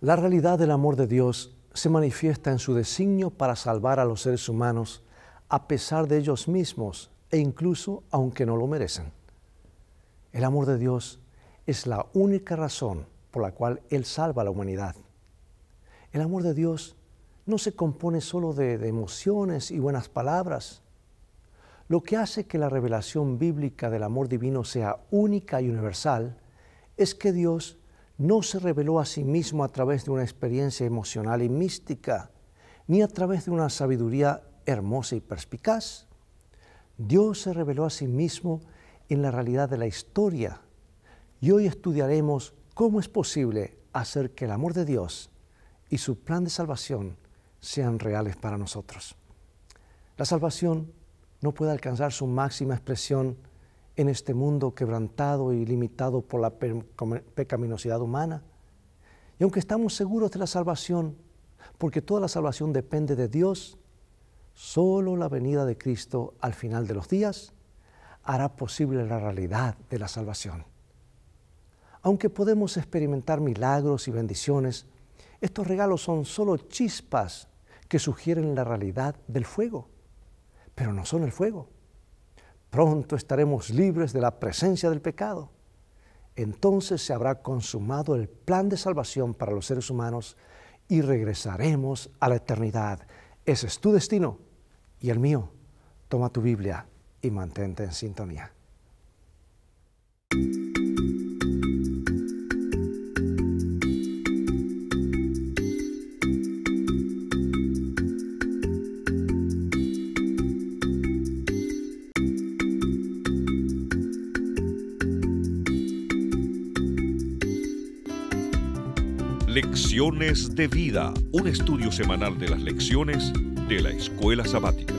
La realidad del amor de Dios se manifiesta en su designio para salvar a los seres humanos a pesar de ellos mismos e incluso aunque no lo merecen. El amor de Dios es la única razón por la cual Él salva a la humanidad. El amor de Dios no se compone solo de, de emociones y buenas palabras. Lo que hace que la revelación bíblica del amor divino sea única y universal es que Dios no se reveló a sí mismo a través de una experiencia emocional y mística, ni a través de una sabiduría hermosa y perspicaz. Dios se reveló a sí mismo en la realidad de la historia y hoy estudiaremos cómo es posible hacer que el amor de Dios y su plan de salvación sean reales para nosotros. La salvación no puede alcanzar su máxima expresión en este mundo quebrantado y limitado por la pecaminosidad humana. Y aunque estamos seguros de la salvación, porque toda la salvación depende de Dios, solo la venida de Cristo al final de los días hará posible la realidad de la salvación. Aunque podemos experimentar milagros y bendiciones, estos regalos son solo chispas que sugieren la realidad del fuego, pero no son el fuego. Pronto estaremos libres de la presencia del pecado. Entonces se habrá consumado el plan de salvación para los seres humanos y regresaremos a la eternidad. Ese es tu destino y el mío. Toma tu Biblia y mantente en sintonía. Lecciones de Vida, un estudio semanal de las lecciones de la escuela sabática.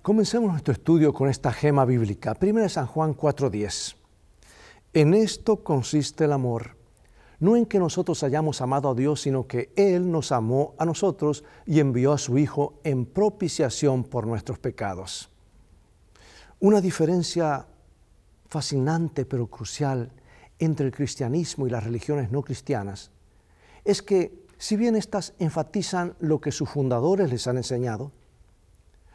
Comencemos nuestro estudio con esta gema bíblica, 1 San Juan 4:10. En esto consiste el amor, no en que nosotros hayamos amado a Dios, sino que Él nos amó a nosotros y envió a su Hijo en propiciación por nuestros pecados. Una diferencia fascinante pero crucial entre el cristianismo y las religiones no cristianas es que si bien éstas enfatizan lo que sus fundadores les han enseñado,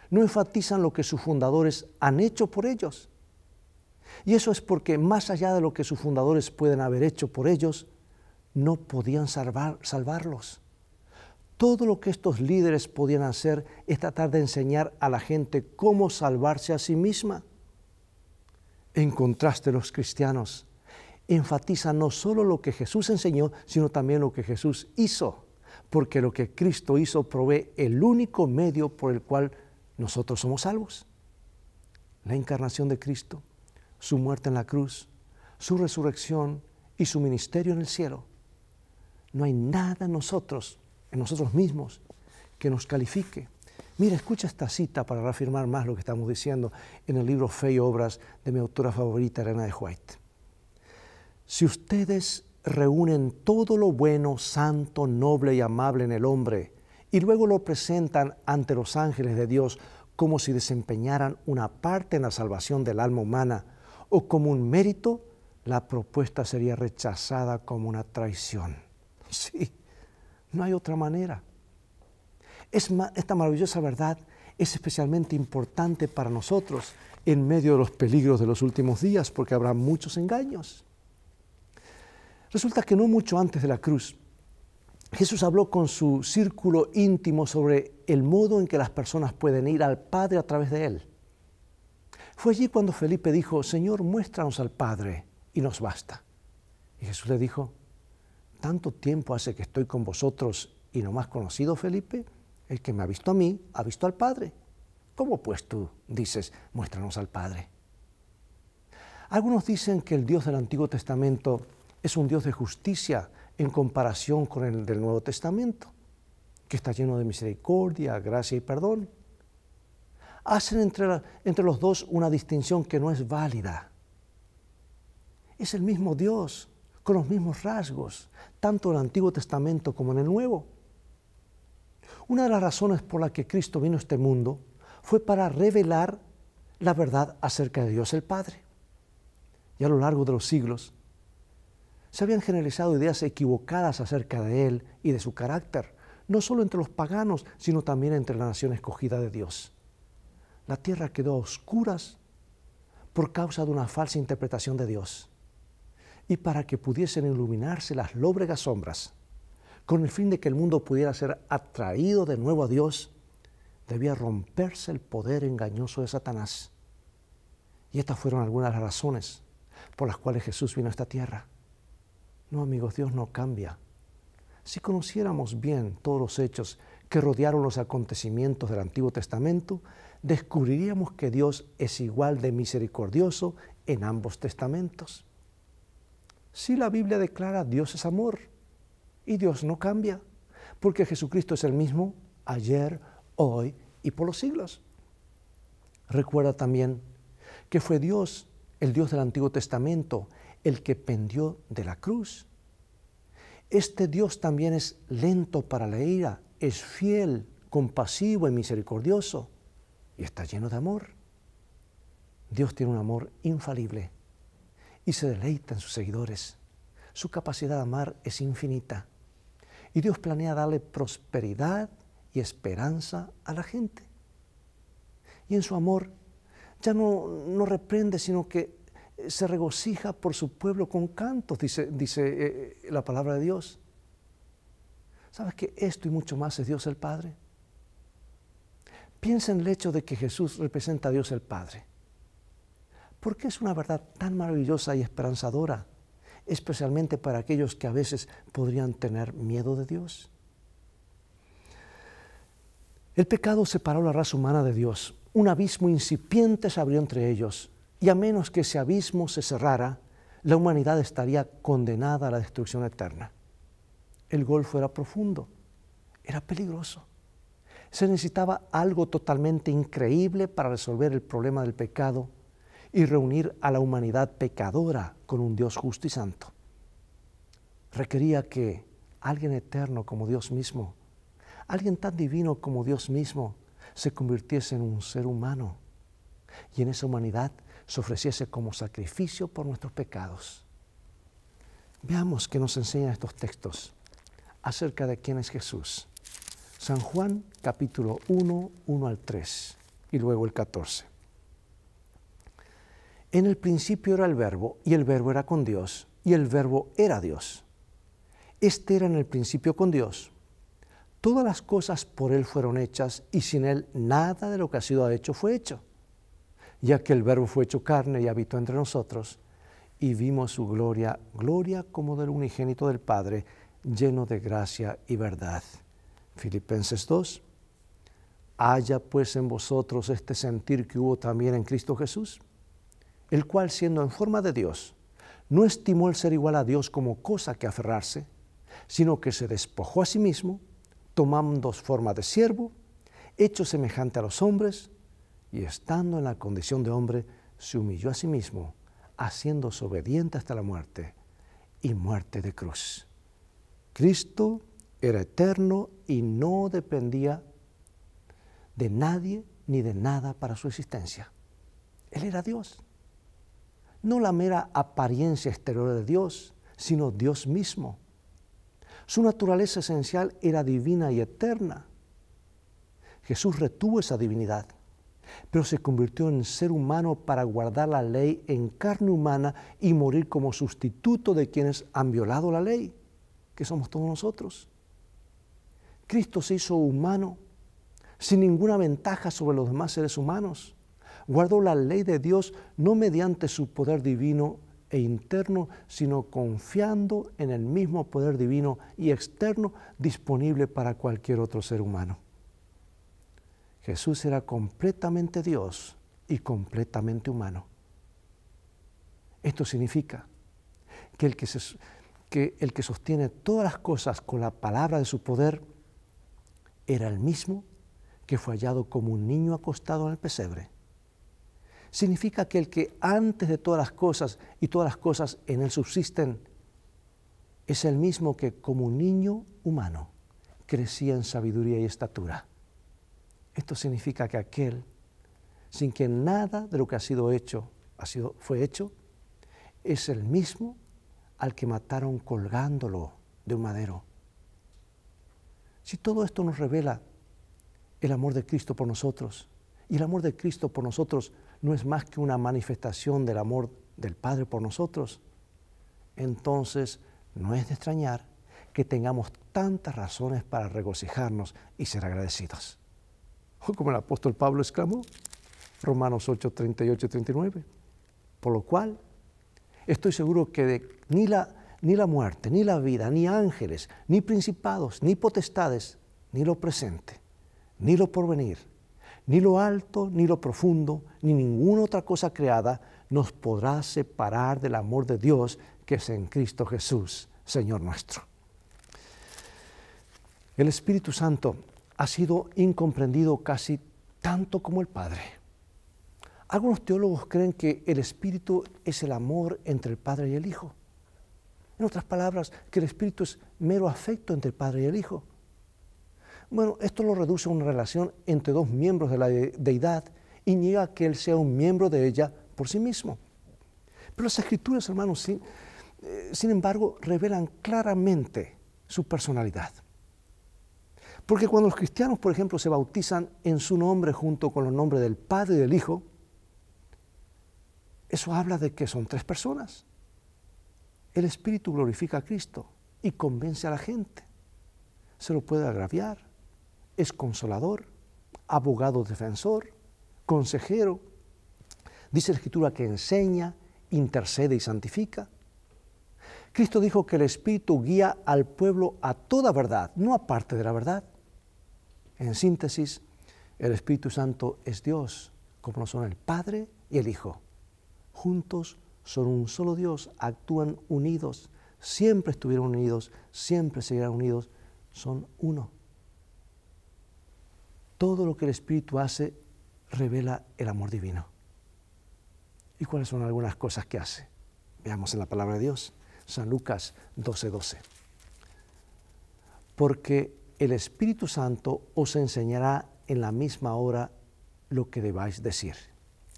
no enfatizan lo que sus fundadores han hecho por ellos. Y eso es porque más allá de lo que sus fundadores pueden haber hecho por ellos, no podían salvar, salvarlos. Todo lo que estos líderes podían hacer es tratar de enseñar a la gente cómo salvarse a sí misma. En contraste, los cristianos enfatizan no solo lo que Jesús enseñó, sino también lo que Jesús hizo, porque lo que Cristo hizo provee el único medio por el cual nosotros somos salvos. La encarnación de Cristo, su muerte en la cruz, su resurrección y su ministerio en el cielo. No hay nada en nosotros, en nosotros mismos, que nos califique Mira, escucha esta cita para reafirmar más lo que estamos diciendo en el libro Fe y Obras de mi autora favorita, Elena de White. Si ustedes reúnen todo lo bueno, santo, noble y amable en el hombre y luego lo presentan ante los ángeles de Dios como si desempeñaran una parte en la salvación del alma humana o como un mérito, la propuesta sería rechazada como una traición. Sí, no hay otra manera esta maravillosa verdad es especialmente importante para nosotros en medio de los peligros de los últimos días, porque habrá muchos engaños. Resulta que no mucho antes de la cruz, Jesús habló con su círculo íntimo sobre el modo en que las personas pueden ir al Padre a través de Él. Fue allí cuando Felipe dijo, Señor, muéstranos al Padre y nos basta. Y Jesús le dijo, ¿tanto tiempo hace que estoy con vosotros y no más conocido, Felipe? El que me ha visto a mí, ha visto al Padre. ¿Cómo pues tú dices, muéstranos al Padre? Algunos dicen que el Dios del Antiguo Testamento es un Dios de justicia en comparación con el del Nuevo Testamento, que está lleno de misericordia, gracia y perdón. Hacen entre, entre los dos una distinción que no es válida. Es el mismo Dios, con los mismos rasgos, tanto en el Antiguo Testamento como en el Nuevo. Una de las razones por la que Cristo vino a este mundo fue para revelar la verdad acerca de Dios el Padre. Y a lo largo de los siglos se habían generalizado ideas equivocadas acerca de Él y de su carácter, no solo entre los paganos, sino también entre la nación escogida de Dios. La tierra quedó a oscuras por causa de una falsa interpretación de Dios. Y para que pudiesen iluminarse las lóbregas sombras, con el fin de que el mundo pudiera ser atraído de nuevo a Dios, debía romperse el poder engañoso de Satanás. Y estas fueron algunas de las razones por las cuales Jesús vino a esta tierra. No, amigos, Dios no cambia. Si conociéramos bien todos los hechos que rodearon los acontecimientos del Antiguo Testamento, descubriríamos que Dios es igual de misericordioso en ambos testamentos. Si la Biblia declara Dios es amor, y Dios no cambia, porque Jesucristo es el mismo ayer, hoy y por los siglos. Recuerda también que fue Dios, el Dios del Antiguo Testamento, el que pendió de la cruz. Este Dios también es lento para la ira, es fiel, compasivo y misericordioso, y está lleno de amor. Dios tiene un amor infalible y se deleita en sus seguidores. Su capacidad de amar es infinita. Y Dios planea darle prosperidad y esperanza a la gente. Y en su amor ya no, no reprende, sino que eh, se regocija por su pueblo con cantos, dice, dice eh, eh, la palabra de Dios. ¿Sabes que esto y mucho más es Dios el Padre? Piensa en el hecho de que Jesús representa a Dios el Padre. ¿Por qué es una verdad tan maravillosa y esperanzadora? especialmente para aquellos que a veces podrían tener miedo de Dios. El pecado separó la raza humana de Dios. Un abismo incipiente se abrió entre ellos, y a menos que ese abismo se cerrara, la humanidad estaría condenada a la destrucción eterna. El golfo era profundo, era peligroso. Se necesitaba algo totalmente increíble para resolver el problema del pecado y reunir a la humanidad pecadora con un Dios justo y santo. Requería que alguien eterno como Dios mismo, alguien tan divino como Dios mismo, se convirtiese en un ser humano y en esa humanidad se ofreciese como sacrificio por nuestros pecados. Veamos qué nos enseñan estos textos acerca de quién es Jesús. San Juan capítulo 1, 1 al 3 y luego el 14. En el principio era el verbo y el verbo era con Dios y el verbo era Dios. Este era en el principio con Dios. Todas las cosas por Él fueron hechas y sin Él nada de lo que ha sido hecho fue hecho. Ya que el verbo fue hecho carne y habitó entre nosotros y vimos su gloria, gloria como del unigénito del Padre, lleno de gracia y verdad. Filipenses 2. Haya pues en vosotros este sentir que hubo también en Cristo Jesús el cual siendo en forma de Dios, no estimó el ser igual a Dios como cosa que aferrarse, sino que se despojó a sí mismo, tomando forma de siervo, hecho semejante a los hombres, y estando en la condición de hombre, se humilló a sí mismo, haciéndose obediente hasta la muerte, y muerte de cruz. Cristo era eterno y no dependía de nadie ni de nada para su existencia. Él era Dios no la mera apariencia exterior de Dios, sino Dios mismo. Su naturaleza esencial era divina y eterna. Jesús retuvo esa divinidad, pero se convirtió en ser humano para guardar la ley en carne humana y morir como sustituto de quienes han violado la ley, que somos todos nosotros. Cristo se hizo humano sin ninguna ventaja sobre los demás seres humanos guardó la ley de Dios no mediante su poder divino e interno, sino confiando en el mismo poder divino y externo disponible para cualquier otro ser humano. Jesús era completamente Dios y completamente humano. Esto significa que el que, el que sostiene todas las cosas con la palabra de su poder era el mismo que fue hallado como un niño acostado en el pesebre significa que el que antes de todas las cosas y todas las cosas en él subsisten, es el mismo que como un niño humano crecía en sabiduría y estatura. Esto significa que aquel, sin que nada de lo que ha sido hecho ha sido, fue hecho, es el mismo al que mataron colgándolo de un madero. Si todo esto nos revela el amor de Cristo por nosotros, y el amor de Cristo por nosotros no es más que una manifestación del amor del Padre por nosotros, entonces no es de extrañar que tengamos tantas razones para regocijarnos y ser agradecidos. como el apóstol Pablo exclamó, Romanos 8, 38 y 39. Por lo cual, estoy seguro que ni, la, ni la muerte, ni la vida, ni ángeles, ni principados, ni potestades, ni lo presente, ni lo porvenir, ni lo alto, ni lo profundo, ni ninguna otra cosa creada nos podrá separar del amor de Dios que es en Cristo Jesús, Señor nuestro. El Espíritu Santo ha sido incomprendido casi tanto como el Padre. Algunos teólogos creen que el Espíritu es el amor entre el Padre y el Hijo. En otras palabras, que el Espíritu es mero afecto entre el Padre y el Hijo. Bueno, esto lo reduce a una relación entre dos miembros de la deidad y niega que él sea un miembro de ella por sí mismo. Pero las escrituras, hermanos, sin, eh, sin embargo, revelan claramente su personalidad. Porque cuando los cristianos, por ejemplo, se bautizan en su nombre junto con los nombres del Padre y del Hijo, eso habla de que son tres personas. El Espíritu glorifica a Cristo y convence a la gente. Se lo puede agraviar, es consolador, abogado defensor, consejero. Dice la Escritura que enseña, intercede y santifica. Cristo dijo que el Espíritu guía al pueblo a toda verdad, no a parte de la verdad. En síntesis, el Espíritu Santo es Dios, como lo son el Padre y el Hijo. Juntos son un solo Dios, actúan unidos, siempre estuvieron unidos, siempre seguirán unidos, son uno todo lo que el Espíritu hace revela el amor divino. ¿Y cuáles son algunas cosas que hace? Veamos en la palabra de Dios, San Lucas 12:12. 12. Porque el Espíritu Santo os enseñará en la misma hora lo que debáis decir.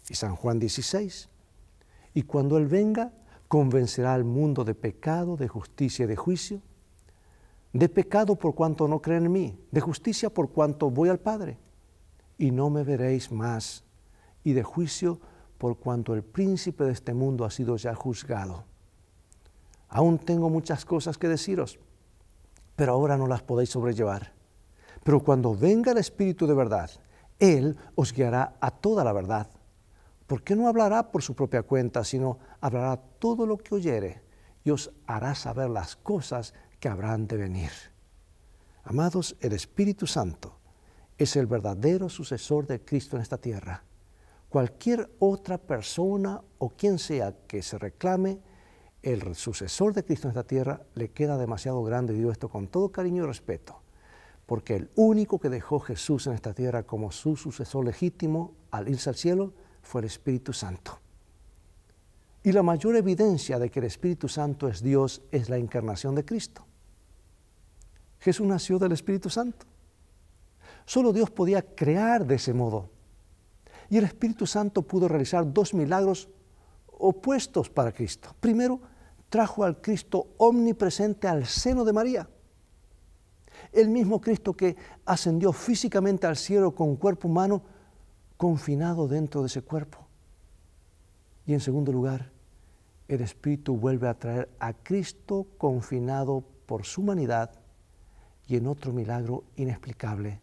Y San Juan 16. Y cuando Él venga, convencerá al mundo de pecado, de justicia y de juicio de pecado por cuanto no creen en mí, de justicia por cuanto voy al Padre, y no me veréis más, y de juicio por cuanto el príncipe de este mundo ha sido ya juzgado. Aún tengo muchas cosas que deciros, pero ahora no las podéis sobrellevar. Pero cuando venga el Espíritu de verdad, Él os guiará a toda la verdad, porque no hablará por su propia cuenta, sino hablará todo lo que oyere y os hará saber las cosas que habrán de venir. Amados, el Espíritu Santo es el verdadero sucesor de Cristo en esta tierra. Cualquier otra persona o quien sea que se reclame el sucesor de Cristo en esta tierra le queda demasiado grande, y digo esto con todo cariño y respeto, porque el único que dejó Jesús en esta tierra como su sucesor legítimo al irse al cielo fue el Espíritu Santo. Y la mayor evidencia de que el Espíritu Santo es Dios es la encarnación de Cristo. Jesús nació del Espíritu Santo. Solo Dios podía crear de ese modo. Y el Espíritu Santo pudo realizar dos milagros opuestos para Cristo. Primero, trajo al Cristo omnipresente al seno de María. El mismo Cristo que ascendió físicamente al cielo con cuerpo humano, confinado dentro de ese cuerpo. Y en segundo lugar, el Espíritu vuelve a traer a Cristo confinado por su humanidad y en otro milagro inexplicable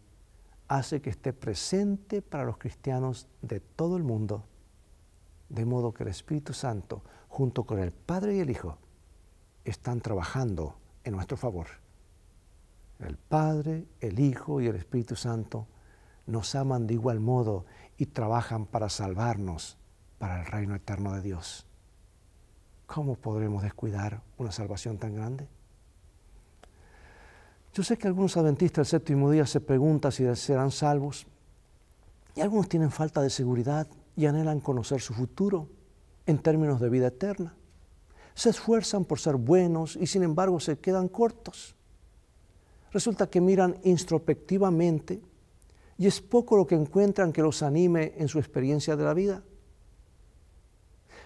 hace que esté presente para los cristianos de todo el mundo, de modo que el Espíritu Santo, junto con el Padre y el Hijo, están trabajando en nuestro favor. El Padre, el Hijo y el Espíritu Santo nos aman de igual modo y trabajan para salvarnos para el reino eterno de Dios. ¿cómo podremos descuidar una salvación tan grande? Yo sé que algunos adventistas del séptimo día se preguntan si serán salvos y algunos tienen falta de seguridad y anhelan conocer su futuro en términos de vida eterna. Se esfuerzan por ser buenos y sin embargo se quedan cortos. Resulta que miran introspectivamente y es poco lo que encuentran que los anime en su experiencia de la vida.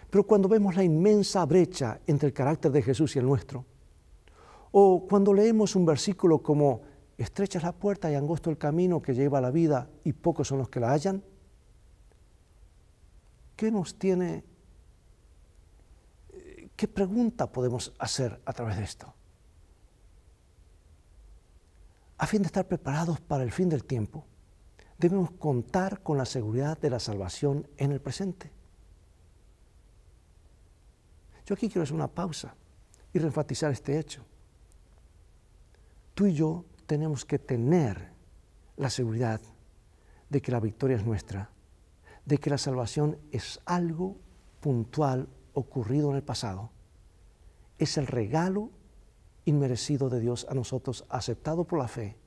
Pero cuando vemos la inmensa brecha entre el carácter de Jesús y el nuestro, o cuando leemos un versículo como, estrecha es la puerta y angosto el camino que lleva a la vida y pocos son los que la hallan, ¿qué nos tiene, eh, qué pregunta podemos hacer a través de esto? A fin de estar preparados para el fin del tiempo, debemos contar con la seguridad de la salvación en el presente. Yo aquí quiero hacer una pausa y reenfatizar este hecho. Tú y yo tenemos que tener la seguridad de que la victoria es nuestra, de que la salvación es algo puntual ocurrido en el pasado, es el regalo inmerecido de Dios a nosotros, aceptado por la fe,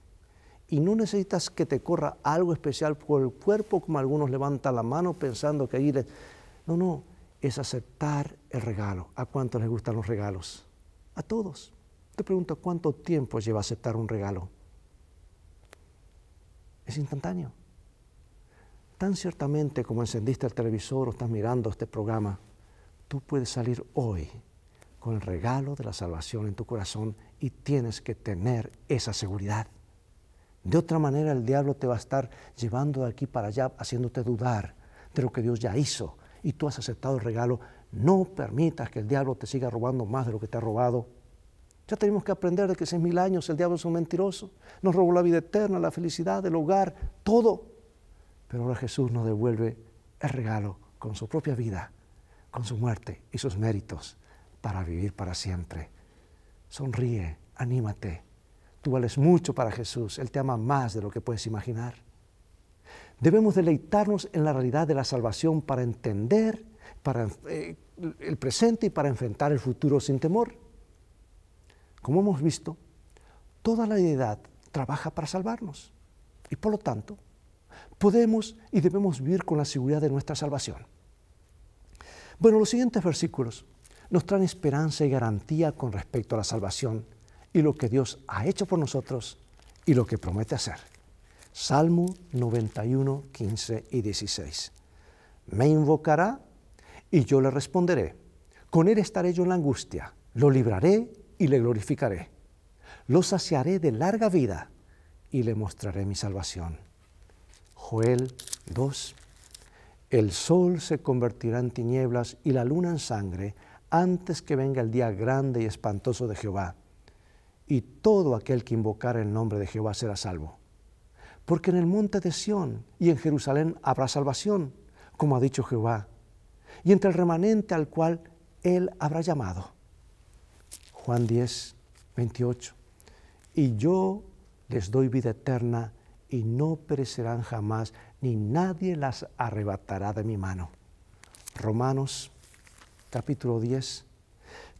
y no necesitas que te corra algo especial por el cuerpo, como algunos levantan la mano pensando que ahí les... No, no, es aceptar el regalo. ¿A cuántos les gustan los regalos? A todos. Te pregunto, ¿cuánto tiempo lleva aceptar un regalo? Es instantáneo. Tan ciertamente como encendiste el televisor o estás mirando este programa, tú puedes salir hoy con el regalo de la salvación en tu corazón y tienes que tener esa seguridad. De otra manera el diablo te va a estar llevando de aquí para allá, haciéndote dudar de lo que Dios ya hizo, y tú has aceptado el regalo, no permitas que el diablo te siga robando más de lo que te ha robado. Ya tenemos que aprender de que seis mil años el diablo es un mentiroso. Nos robó la vida eterna, la felicidad, el hogar, todo. Pero ahora Jesús nos devuelve el regalo con su propia vida, con su muerte y sus méritos para vivir para siempre. Sonríe, anímate. Tú vales mucho para Jesús. Él te ama más de lo que puedes imaginar. Debemos deleitarnos en la realidad de la salvación para entender para, eh, el presente y para enfrentar el futuro sin temor. Como hemos visto, toda la edad trabaja para salvarnos y por lo tanto podemos y debemos vivir con la seguridad de nuestra salvación. Bueno, los siguientes versículos nos traen esperanza y garantía con respecto a la salvación y lo que Dios ha hecho por nosotros y lo que promete hacer. Salmo 91, 15 y 16. Me invocará y yo le responderé. Con él estaré yo en la angustia, lo libraré y le glorificaré. Lo saciaré de larga vida y le mostraré mi salvación. Joel 2. El sol se convertirá en tinieblas y la luna en sangre antes que venga el día grande y espantoso de Jehová. Y todo aquel que invocara el nombre de Jehová será salvo porque en el monte de Sión y en Jerusalén habrá salvación, como ha dicho Jehová, y entre el remanente al cual Él habrá llamado. Juan 10, 28. Y yo les doy vida eterna y no perecerán jamás, ni nadie las arrebatará de mi mano. Romanos capítulo 10.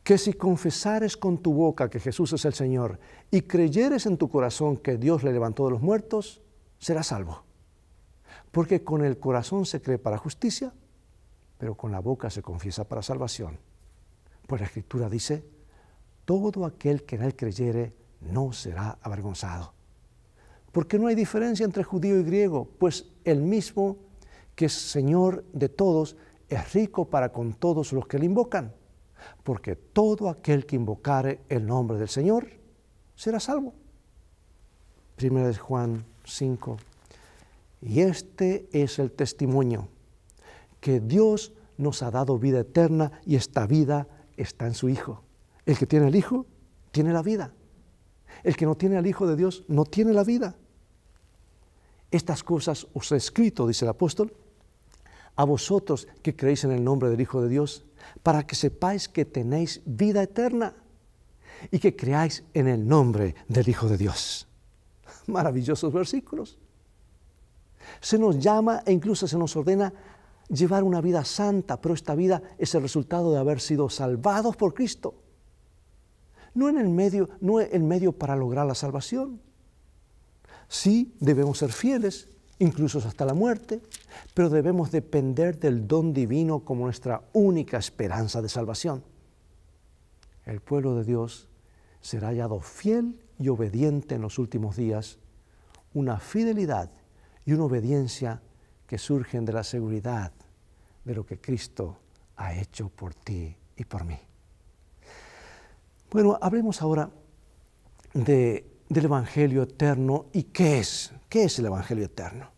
Que si confesares con tu boca que Jesús es el Señor y creyeres en tu corazón que Dios le levantó de los muertos, será salvo. Porque con el corazón se cree para justicia, pero con la boca se confiesa para salvación. Pues la escritura dice, todo aquel que en él creyere no será avergonzado. Porque no hay diferencia entre judío y griego, pues el mismo que es Señor de todos es rico para con todos los que le invocan. Porque todo aquel que invocare el nombre del Señor será salvo. Primera de Juan 5. Y este es el testimonio, que Dios nos ha dado vida eterna y esta vida está en su Hijo. El que tiene el Hijo, tiene la vida. El que no tiene al Hijo de Dios, no tiene la vida. Estas cosas os he escrito, dice el apóstol, a vosotros que creéis en el nombre del Hijo de Dios, para que sepáis que tenéis vida eterna y que creáis en el nombre del Hijo de Dios maravillosos versículos. Se nos llama e incluso se nos ordena llevar una vida santa, pero esta vida es el resultado de haber sido salvados por Cristo. No en el medio, no el medio para lograr la salvación. Sí, debemos ser fieles, incluso hasta la muerte, pero debemos depender del don divino como nuestra única esperanza de salvación. El pueblo de Dios será hallado fiel y obediente en los últimos días una fidelidad y una obediencia que surgen de la seguridad de lo que Cristo ha hecho por ti y por mí. Bueno, hablemos ahora del Evangelio eterno y qué es. ¿Qué es el Evangelio eterno?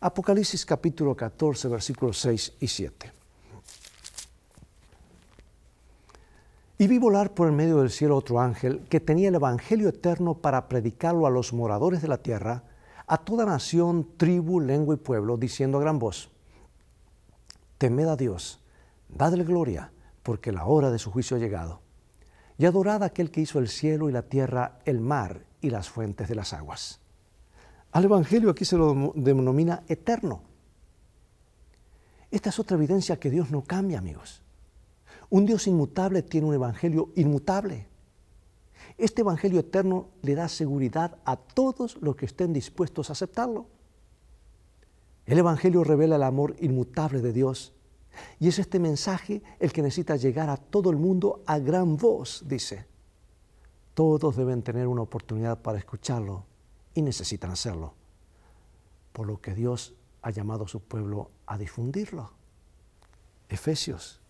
Apocalipsis capítulo 14, versículos 6 y 7. Y vi volar por el medio del cielo otro ángel que tenía el Evangelio eterno para predicarlo a los moradores de la tierra, a toda nación, tribu, lengua y pueblo, diciendo a gran voz, Temed a Dios, dadle gloria, porque la hora de su juicio ha llegado. Y adorad a aquel que hizo el cielo y la tierra, el mar y las fuentes de las aguas. Al Evangelio aquí se lo denomina eterno. Esta es otra evidencia que Dios no cambia, amigos. Un Dios inmutable tiene un evangelio inmutable. Este evangelio eterno le da seguridad a todos los que estén dispuestos a aceptarlo. El evangelio revela el amor inmutable de Dios. Y es este mensaje el que necesita llegar a todo el mundo a gran voz, dice. Todos deben tener una oportunidad para escucharlo y necesitan hacerlo, por lo que Dios ha llamado a su pueblo a difundirlo. Efesios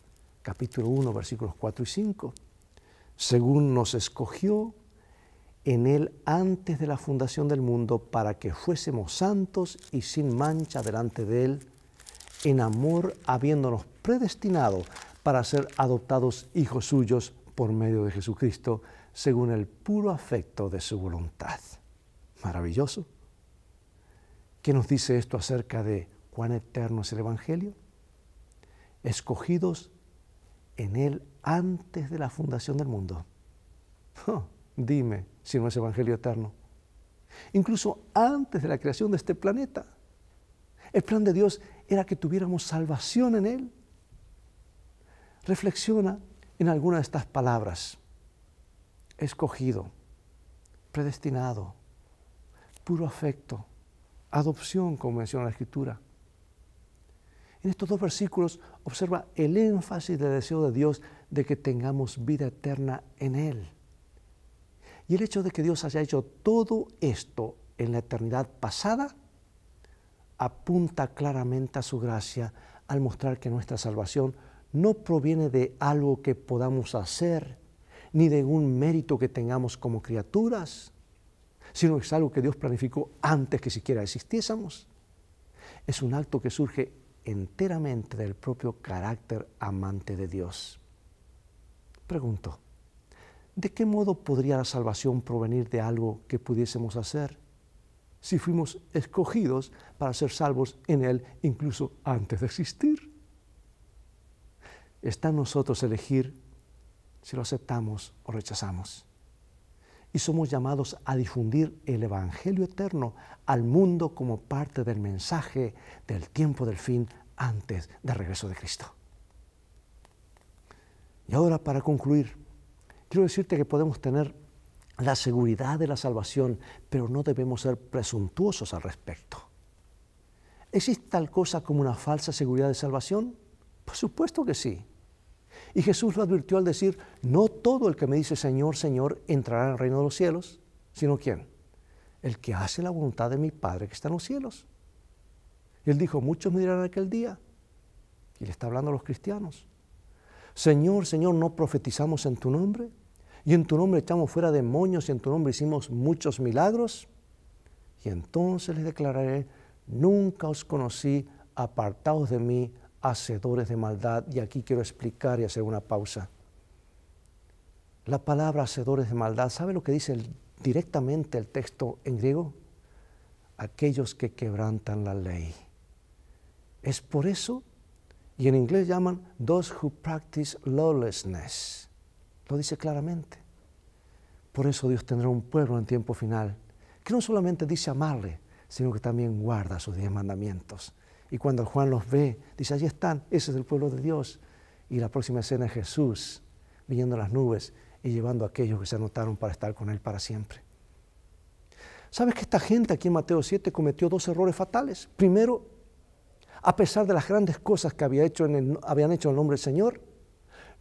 capítulo 1, versículos 4 y 5, según nos escogió en Él antes de la fundación del mundo para que fuésemos santos y sin mancha delante de Él, en amor habiéndonos predestinado para ser adoptados hijos suyos por medio de Jesucristo, según el puro afecto de su voluntad. Maravilloso. ¿Qué nos dice esto acerca de cuán eterno es el Evangelio? Escogidos en Él antes de la fundación del mundo. Oh, dime si no es Evangelio eterno. Incluso antes de la creación de este planeta. El plan de Dios era que tuviéramos salvación en Él. Reflexiona en alguna de estas palabras. Escogido, predestinado, puro afecto, adopción, como menciona la Escritura, en estos dos versículos observa el énfasis del deseo de Dios de que tengamos vida eterna en Él. Y el hecho de que Dios haya hecho todo esto en la eternidad pasada apunta claramente a su gracia al mostrar que nuestra salvación no proviene de algo que podamos hacer, ni de un mérito que tengamos como criaturas, sino que es algo que Dios planificó antes que siquiera existiésemos. Es un acto que surge enteramente del propio carácter amante de Dios. Pregunto, ¿de qué modo podría la salvación provenir de algo que pudiésemos hacer? Si fuimos escogidos para ser salvos en Él incluso antes de existir. Está en nosotros elegir si lo aceptamos o rechazamos y somos llamados a difundir el Evangelio eterno al mundo como parte del mensaje del tiempo del fin antes del regreso de Cristo. Y ahora para concluir, quiero decirte que podemos tener la seguridad de la salvación, pero no debemos ser presuntuosos al respecto. ¿Existe tal cosa como una falsa seguridad de salvación? Por supuesto que sí. Y Jesús lo advirtió al decir, no todo el que me dice Señor, Señor entrará en el reino de los cielos, sino quién? El que hace la voluntad de mi Padre que está en los cielos. Él dijo, muchos me dirán aquel día, y le está hablando a los cristianos, Señor, Señor, no profetizamos en tu nombre, y en tu nombre echamos fuera demonios, y en tu nombre hicimos muchos milagros. Y entonces les declararé, nunca os conocí, apartados de mí, hacedores de maldad. Y aquí quiero explicar y hacer una pausa. La palabra hacedores de maldad, ¿sabe lo que dice directamente el texto en griego? Aquellos que quebrantan la ley. Es por eso, y en inglés llaman those who practice lawlessness. Lo dice claramente. Por eso Dios tendrá un pueblo en tiempo final que no solamente dice amarle, sino que también guarda sus diez mandamientos. Y cuando Juan los ve, dice, allí están, ese es el pueblo de Dios. Y la próxima escena es Jesús viniendo a las nubes y llevando a aquellos que se anotaron para estar con Él para siempre. ¿Sabes que esta gente aquí en Mateo 7 cometió dos errores fatales? Primero, a pesar de las grandes cosas que había habían hecho en el nombre del Señor,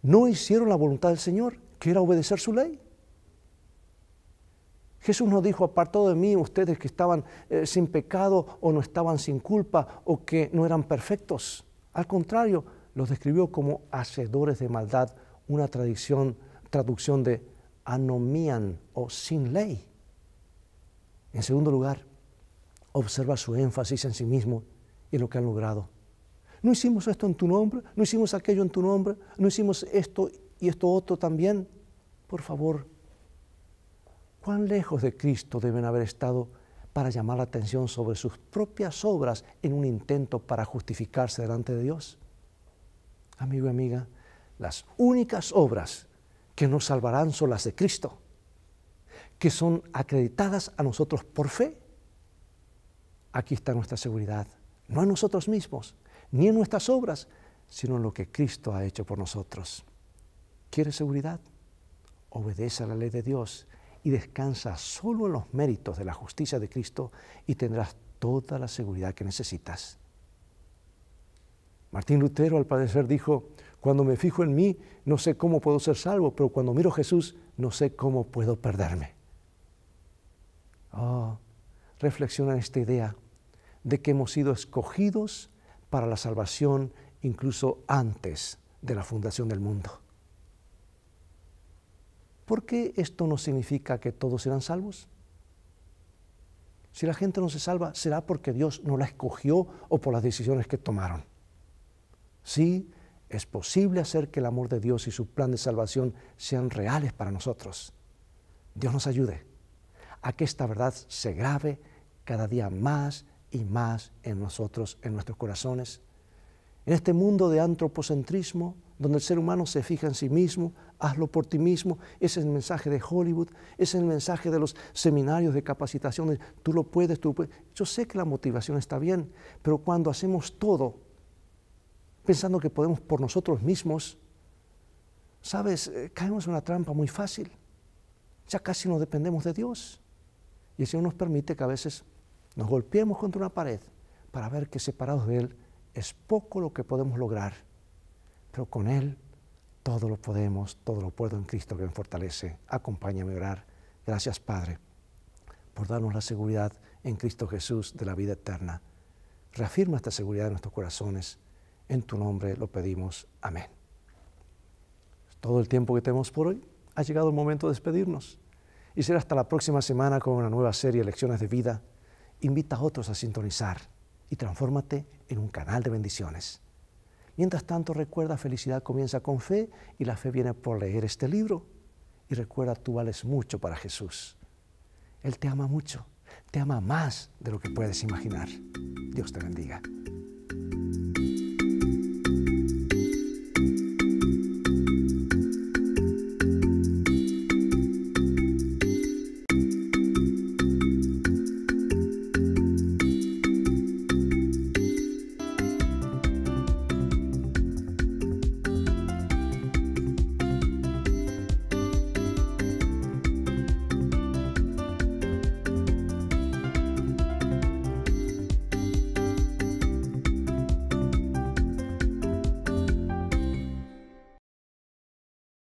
no hicieron la voluntad del Señor, que era obedecer su ley. Jesús no dijo, apartado de mí ustedes que estaban eh, sin pecado o no estaban sin culpa o que no eran perfectos. Al contrario, los describió como hacedores de maldad, una tradición, traducción de anomían o sin ley. En segundo lugar, observa su énfasis en sí mismo y en lo que han logrado. No hicimos esto en tu nombre, no hicimos aquello en tu nombre, no hicimos esto y esto otro también. Por favor, ¿Cuán lejos de Cristo deben haber estado para llamar la atención sobre sus propias obras en un intento para justificarse delante de Dios? Amigo y amiga, las únicas obras que nos salvarán son las de Cristo, que son acreditadas a nosotros por fe. Aquí está nuestra seguridad, no en nosotros mismos, ni en nuestras obras, sino en lo que Cristo ha hecho por nosotros. ¿Quiere seguridad? Obedece a la ley de Dios y descansa solo en los méritos de la justicia de Cristo y tendrás toda la seguridad que necesitas. Martín Lutero al padecer dijo, cuando me fijo en mí no sé cómo puedo ser salvo, pero cuando miro a Jesús no sé cómo puedo perderme. Oh, reflexiona en esta idea de que hemos sido escogidos para la salvación incluso antes de la fundación del mundo. ¿Por qué esto no significa que todos serán salvos? Si la gente no se salva, será porque Dios no la escogió o por las decisiones que tomaron. Sí, es posible hacer que el amor de Dios y su plan de salvación sean reales para nosotros. Dios nos ayude a que esta verdad se grave cada día más y más en nosotros, en nuestros corazones. En este mundo de antropocentrismo, donde el ser humano se fija en sí mismo, hazlo por ti mismo, ese es el mensaje de Hollywood, es el mensaje de los seminarios de capacitación, tú lo puedes, tú lo puedes. Yo sé que la motivación está bien, pero cuando hacemos todo pensando que podemos por nosotros mismos, sabes, eh, caemos en una trampa muy fácil. Ya casi no dependemos de Dios. Y el Señor nos permite que a veces nos golpeemos contra una pared para ver que separados de Él es poco lo que podemos lograr pero con Él todo lo podemos, todo lo puedo en Cristo que me fortalece. Acompáñame a orar. Gracias, Padre, por darnos la seguridad en Cristo Jesús de la vida eterna. Reafirma esta seguridad en nuestros corazones. En tu nombre lo pedimos. Amén. Todo el tiempo que tenemos por hoy, ha llegado el momento de despedirnos. Y será hasta la próxima semana con una nueva serie Lecciones de Vida. Invita a otros a sintonizar y transfórmate en un canal de bendiciones. Mientras tanto, recuerda, felicidad comienza con fe y la fe viene por leer este libro. Y recuerda, tú vales mucho para Jesús. Él te ama mucho, te ama más de lo que puedes imaginar. Dios te bendiga.